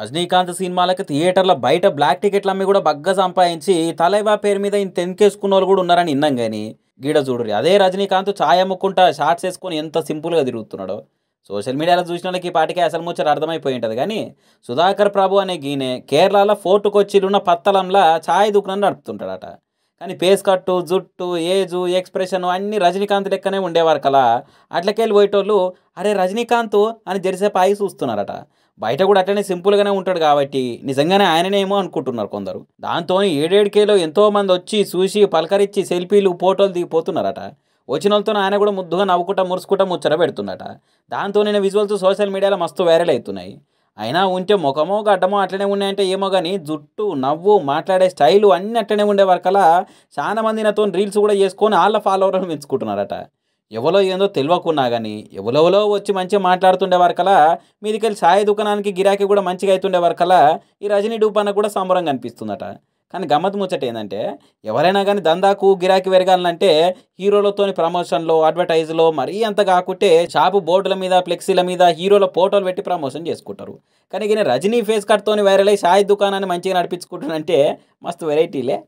రజనీకాంత్ సినిమాలకు థియేటర్ల బయట బ్లాక్ టికెట్లు అమ్మి కూడా బగ్గ సంపాదించి తలైవా పేరు మీద ఇంత ఎంకేసుకున్న వాళ్ళు కూడా ఉన్నారని ఇన్నాం కానీ గీడ చూడరు అదే రజనీకాంత్ ఛాయ్ అమ్ముకుంటా షార్ట్స్ వేసుకొని ఎంత సింపుల్గా తిరుగుతున్నాడో సోషల్ మీడియాలో చూసిన వాళ్ళకి ఈ పాటికి అసలు ముచ్చట అర్థమైపోయి ఉంటుంది కానీ సుధాకర్ ప్రభు అనే గీనే కేరళలో ఫోర్టుకొచ్చిలున్న పత్తలంలా ఛాయ్ దుకాణం నడుపుతుంటాడట కానీ పేస్ కట్టు జుట్టు ఏజు ఎక్స్ప్రెషన్ అన్నీ రజనీకాంత్ లెక్కనే ఉండేవారు కదా అట్లకెళ్ళి పోయేటోళ్ళు అరే రజనీకాంత్ అని జెరిసే పాయి చూస్తున్నారట బయట కూడా అట్లనే సింపుల్గానే ఉంటాడు కాబట్టి నిజంగానే ఆయననేమో అనుకుంటున్నారు కొందరు దాంతో ఏడేడికేలో ఎంతోమంది వచ్చి చూసి పలకరించి సెల్ఫీలు ఫోటోలు దిగిపోతున్నారట వచ్చిన వాళ్ళతో ఆయన కూడా ముద్దుగా నవ్వుకుంటా మురుసుకుంటా ముచ్చట పెడుతున్నట దాంతో నేను విజువల్స్ సోషల్ మీడియాలో మస్తు వైరల్ అవుతున్నాయి అయినా ఉంటే ముఖమో గడ్డమో అట్లనే ఉన్నాయంటే ఏమో కానీ జుట్టు నవ్వు మాట్లాడే స్టైలు అన్నీ అట్లనే ఉండే కల చాలా మంది నాతో రీల్స్ కూడా చేసుకొని వాళ్ళ ఫాలోవర్లను పెంచుకుంటున్నారట ఎవలో ఏందో తెలియకున్నా కానీ ఎవరెవలో వచ్చి మంచిగా మాట్లాడుతుండే కల మీదికెళ్ళి సాయి దుకాణానికి గిరాకీ కూడా మంచిగా అవుతుండే కల ఈ రజనీ డూపాన కూడా సంబరం అనిపిస్తుందట కానీ గమ్మత్ ముచ్చట ఏంటంటే ఎవరైనా కానీ దందాకు గిరాకీ పెరగాలంటే హీరోలతోని ప్రమోషన్లో అడ్వర్టైజ్లో మరీ అంత కాకుంటే షాపు బోర్డుల మీద ఫ్లెక్సీల మీద హీరోల ఫోటోలు పెట్టి ప్రమోషన్ చేసుకుంటారు కానీ ఈయన రజనీ ఫేస్ కట్తోని వైరల్ అయ్యి షాయి దుకాణాన్ని మంచిగా నడిపించుకుంటున్నంటే మస్తు వెరైటీలే